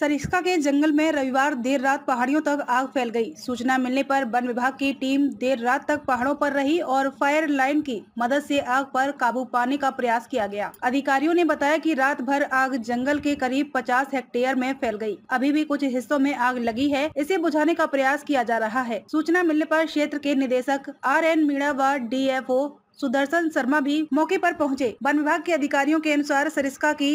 सरिस्का के जंगल में रविवार देर रात पहाड़ियों तक आग फैल गई। सूचना मिलने पर वन विभाग की टीम देर रात तक पहाड़ों पर रही और फायर लाइन की मदद से आग पर काबू पाने का प्रयास किया गया अधिकारियों ने बताया कि रात भर आग जंगल के करीब 50 हेक्टेयर में फैल गई। अभी भी कुछ हिस्सों में आग लगी है इसे बुझाने का प्रयास किया जा रहा है सूचना मिलने आरोप क्षेत्र के निदेशक आर एन मीणा व डी सुदर्शन शर्मा भी मौके पर पहुंचे। वन विभाग के अधिकारियों के अनुसार सरिस्का की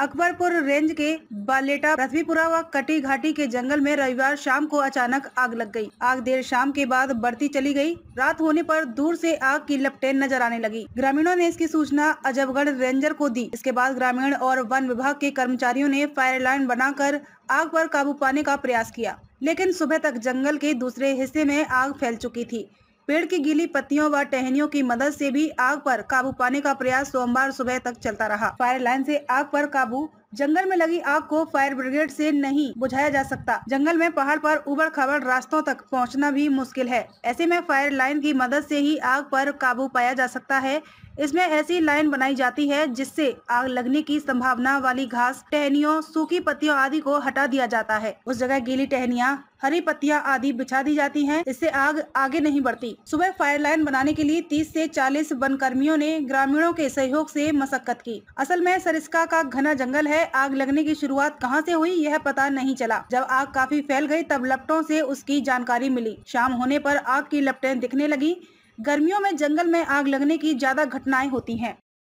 अकबरपुर रेंज के हम्म। बालेटा पृथ्वीपुरा व कटी घाटी के जंगल में रविवार शाम को अचानक आग लग गई। आग देर शाम के बाद बढ़ती चली गई। रात होने पर दूर से आग की लपटें नजर आने लगी ग्रामीणों ने इसकी सूचना अजबगढ़ रेंजर को दी इसके बाद ग्रामीण और वन विभाग के कर्मचारियों ने फायर लाइन बनाकर आग पर काबू पाने का प्रयास किया लेकिन सुबह तक जंगल के दूसरे हिस्से में आग फैल चुकी थी पेड़ की गीली पत्तियों व टहनियों की मदद से भी आग पर काबू पाने का प्रयास सोमवार सुबह तक चलता रहा फायर लाइन से आग पर काबू जंगल में लगी आग को फायर ब्रिगेड से नहीं बुझाया जा सकता जंगल में पहाड़ पर उबड़ खबड़ रास्तों तक पहुंचना भी मुश्किल है ऐसे में फायर लाइन की मदद से ही आग पर काबू पाया जा सकता है इसमें ऐसी लाइन बनाई जाती है जिससे आग लगने की संभावना वाली घास टहनियों सूखी पत्तियों आदि को हटा दिया जाता है उस जगह गीली टहनिया हरी पत्तियां आदि बिछा दी जाती हैं इससे आग आगे नहीं बढ़ती सुबह फायर लाइन बनाने के लिए 30 से 40 वन कर्मियों ने ग्रामीणों के सहयोग से मशक्कत की असल में सरिस्का का घना जंगल है है आग लगने की शुरुआत कहां से हुई यह पता नहीं चला जब आग काफी फैल गई तब लपटों से उसकी जानकारी मिली शाम होने पर आग की लपटें दिखने लगी गर्मियों में जंगल में आग लगने की ज्यादा घटनाएं होती हैं